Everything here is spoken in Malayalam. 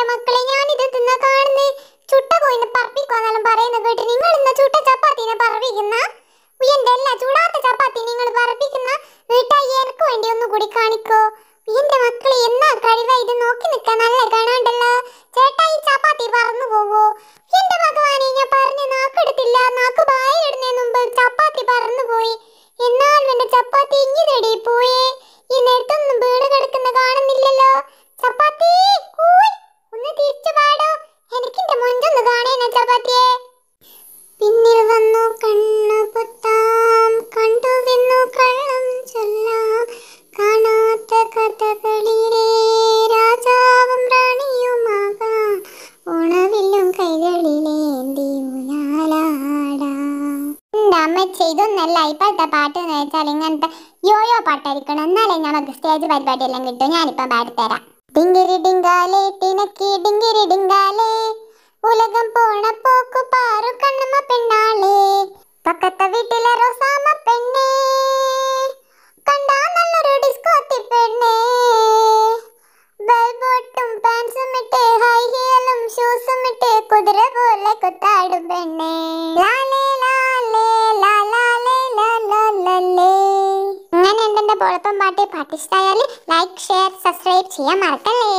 എന്റെ മക്കളെ ഞാൻ ഇത് തിന്ന കാണുന്നേ ചുട്ട കോയിന്ന് പറപ്പിക്കുവാന്നെല്ലാം പറയുന്ന കേട്ട് നിങ്ങൾ ഇന്ന് ചുട്ട ചപ്പാത്തിനെ പറപ്പിക്കുന്ന എന്റെ എല്ലാ ചൂടാത്ത ചപ്പാത്തി നിങ്ങൾ പറപ്പിക്കുന്ന വീട്ടായി എനിക്ക് വേണ്ടി ഒന്നുകൂടി കാണിക്കോ എന്റെ മക്കളെ എന്നാ കഴിവാ ഇത് നോക്കി നിൽക്കാൻ നല്ല കാണാണ്ടല്ലോ ചേട്ടാ ഈ ചപ്പാത്തി പറന്നു പോവോ അമ്മ ചെയ്തൊന്നല്ല ഇപ്പോഴത്തെ പാട്ട് എന്ന് വെച്ചാൽ ഇങ്ങനത്തെ യോയോ പാട്ടായിരിക്കണം എന്നാലേ നമുക്ക് സ്റ്റേജ് പരിപാടിയെല്ലാം കിട്ടും ഞാനിപ്പം പാടിത്തരാം ഡിങ്കിരി ഡിങ്കാലേ ടിനക്കി ഡിങ്കിരി ഡിങ്കാലേ ഉലകം പോണ പോക്കു പാറു കണ്ണമ്മ പെണ്ണാളേ പക്കത്തെ വീട്ടിലെ റൊസാമ പെണ്ണേ കണ്ടാ നല്ലൊരു ഡിസ്കോത്തി പെണ്ണേ ബൾബോട്ടും പാൻസും ഇട്ട് ഹൈ ഹീലും ഷൂസും ഇട്ട് കുതിര പോലെ കുത്താടും പെണ്ണേ ലാലേ ലാ బోళతో మాట పాటిస్తాయాలి లైక్ షేర్ సబ్స్క్రైబ్ చేయమరకలే